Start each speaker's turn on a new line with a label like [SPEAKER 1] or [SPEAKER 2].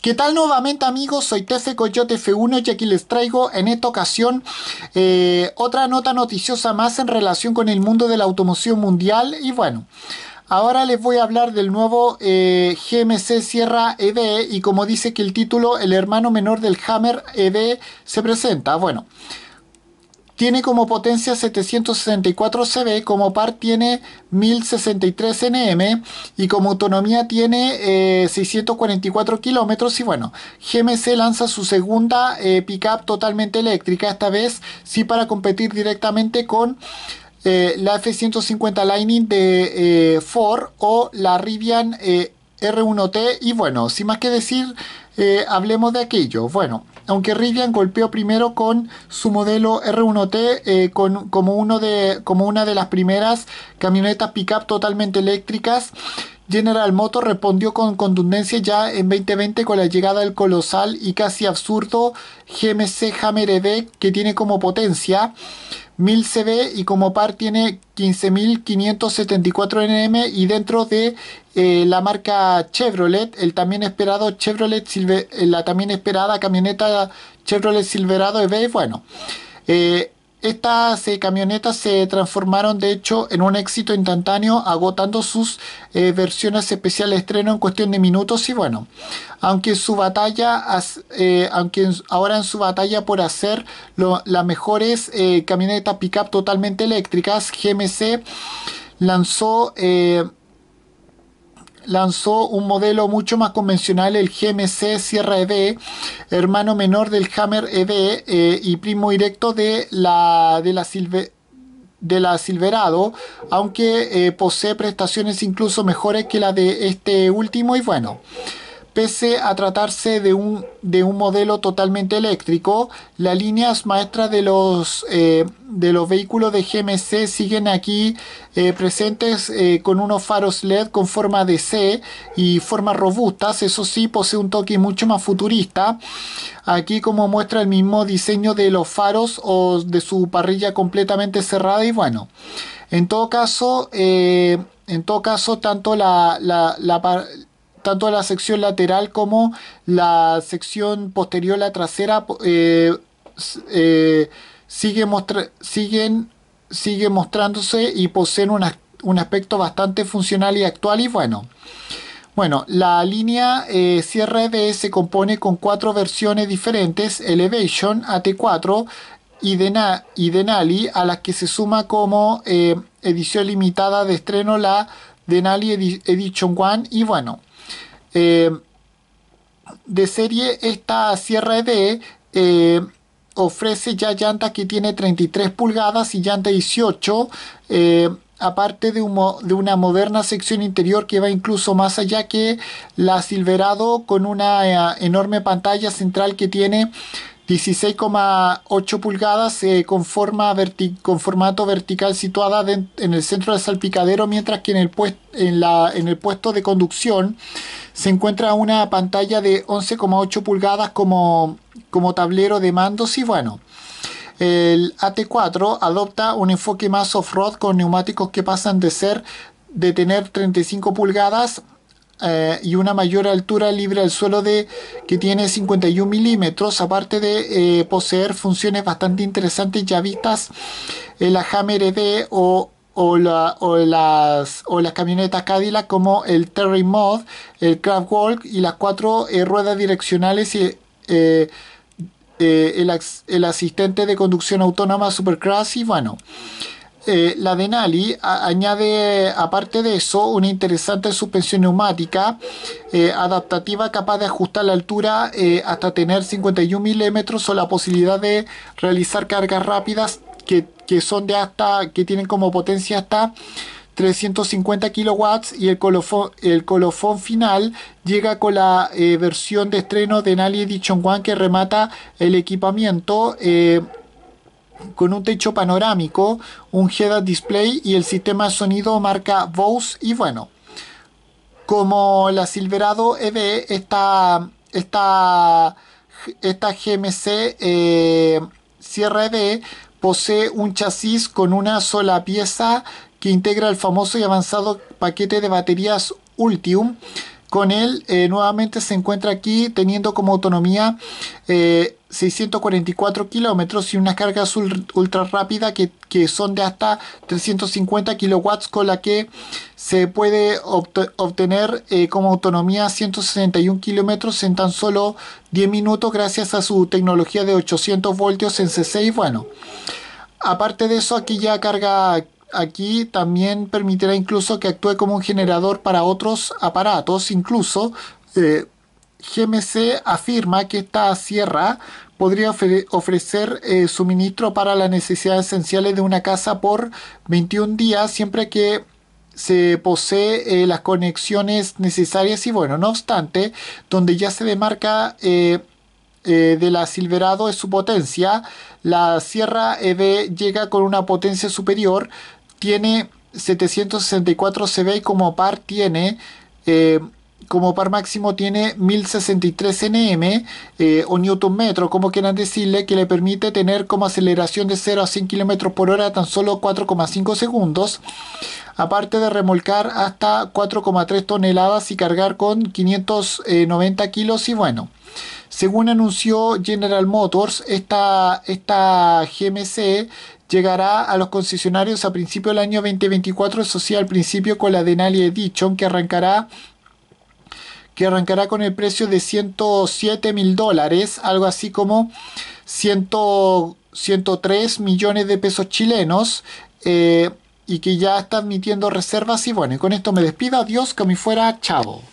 [SPEAKER 1] ¿Qué tal nuevamente amigos? Soy Tefe Coyote F1 y aquí les traigo en esta ocasión eh, otra nota noticiosa más en relación con el mundo de la automoción mundial y bueno... Ahora les voy a hablar del nuevo eh, GMC Sierra EV e y como dice que el título, el hermano menor del Hammer EV e se presenta. Bueno, tiene como potencia 764 CV, como par tiene 1063 Nm y como autonomía tiene 644 eh, kilómetros y bueno, GMC lanza su segunda pick eh, pickup totalmente eléctrica, esta vez sí para competir directamente con eh, la F-150 Lightning de Ford o la Rivian R1T y bueno, sin más que decir, hablemos de aquello. Bueno aunque Rivian golpeó primero con su modelo R1T eh, como, uno como una de las primeras camionetas pickup totalmente eléctricas. General Motors respondió con contundencia ya en 2020 con la llegada del colosal y casi absurdo GMC Hammer EV que tiene como potencia 1000 CB y como par tiene 15574 NM y dentro de eh, la marca Chevrolet, el también esperado Chevrolet Silver, eh, la también esperada camioneta Chevrolet Silverado EV, bueno. Eh, estas eh, camionetas se transformaron de hecho en un éxito instantáneo, agotando sus eh, versiones especiales de estreno en cuestión de minutos y bueno, aunque su batalla, eh, aunque ahora en su batalla por hacer las mejores camionetas pickup totalmente eléctricas, GMC lanzó lanzó un modelo mucho más convencional, el GMC Sierra EV, hermano menor del Hammer EV eh, y primo directo de la, de la de la Silverado, aunque eh, posee prestaciones incluso mejores que la de este último y bueno. Pese a tratarse de un, de un modelo totalmente eléctrico, las líneas maestras de los, eh, de los vehículos de GMC siguen aquí eh, presentes eh, con unos faros LED con forma de C y formas robustas. Eso sí, posee un toque mucho más futurista. Aquí como muestra el mismo diseño de los faros o de su parrilla completamente cerrada y bueno. En todo caso, en todo caso tanto la, la, la tanto la sección lateral como la sección posterior, la trasera, eh, eh, sigue siguen, sigue mostrándose y poseen un aspecto bastante funcional y actual y bueno. Bueno, la línea eh, cierre CRD se compone con cuatro versiones diferentes, Elevation, AT4 y, y Denali, a las que se suma como edición limitada de estreno la de Nali Edition One. Y bueno, eh, de serie esta Sierra ED eh, ofrece ya llanta que tiene 33 pulgadas y llanta 18. Eh, aparte de, de, una moderna sección interior que va incluso más allá que la Silverado con una enorme pantalla central que tiene 16,8 pulgadas eh, con, forma con formato vertical situada en el centro del salpicadero, mientras que en el, en, la, en el puesto de conducción se encuentra una pantalla de 11,8 pulgadas como, como tablero de mandos y bueno. El AT4 adopta un enfoque más off-road con neumáticos que pasan de ser de tener 35 pulgadas eh, y una mayor altura libre al suelo de que tiene 51 milímetros aparte de eh, poseer funciones bastante interesantes ya vistas en la Hammer ED o, o, las, o las camionetas Cadillac como el Terry Mod, el Craft Walk y las cuatro eh, ruedas direccionales el, el, asistente de conducción autónoma Supercross y bueno eh, la Denali añade, aparte de eso, una interesante suspensión neumática eh, adaptativa capaz de ajustar la altura eh, hasta tener 51 milímetros o la posibilidad de realizar cargas rápidas que, son de hasta, que tienen como potencia hasta 350 kilowatts y el colofón, el colofón final llega con la versión de estreno de Denali Edition One que remata el equipamiento con un techo panorámico, un head display y el sistema de sonido marca Bose y bueno, como la Silverado EV, esta, esta GMC eh, Sierra EV posee un chasis con una sola pieza que integra el famoso y avanzado paquete de baterías Ultium con él eh, nuevamente se encuentra aquí teniendo como autonomía 644 eh, kilómetros y una carga ultra rápida que, son de hasta 350 kilowatts con la que se puede obtener eh, como autonomía 161 kilómetros en tan solo 10 minutos gracias a su tecnología de 800 voltios en C6 bueno aparte de eso aquí ya carga aquí también permitirá incluso que actúe como un generador para otros aparatos. Incluso eh, GMC afirma que esta sierra podría ofrecer eh, suministro para las necesidades esenciales de una casa por 21 días siempre que se posee eh, las conexiones necesarias y bueno, no obstante, donde ya se demarca de la Silverado es su potencia. La Sierra EV llega con una potencia superior tiene 764 CB y como par tiene... Eh, como par máximo tiene 1063 Nm eh, o newton metro, como quieran decirle, que le permite tener como aceleración de 0 a 100 km por hora tan solo 4,5 segundos, aparte de remolcar hasta 4,3 toneladas y cargar con 590 kilos y bueno. Según anunció General Motors, esta, esta GMC llegará a los concesionarios a principios del año 2024, eso sí, al principio con la Denali Edition, que arrancará que arrancará con el precio de 107 mil dólares, algo así como 103 millones de pesos chilenos, eh, y que ya está admitiendo reservas. Y bueno, con esto me despido, adiós, que me fuera chavo.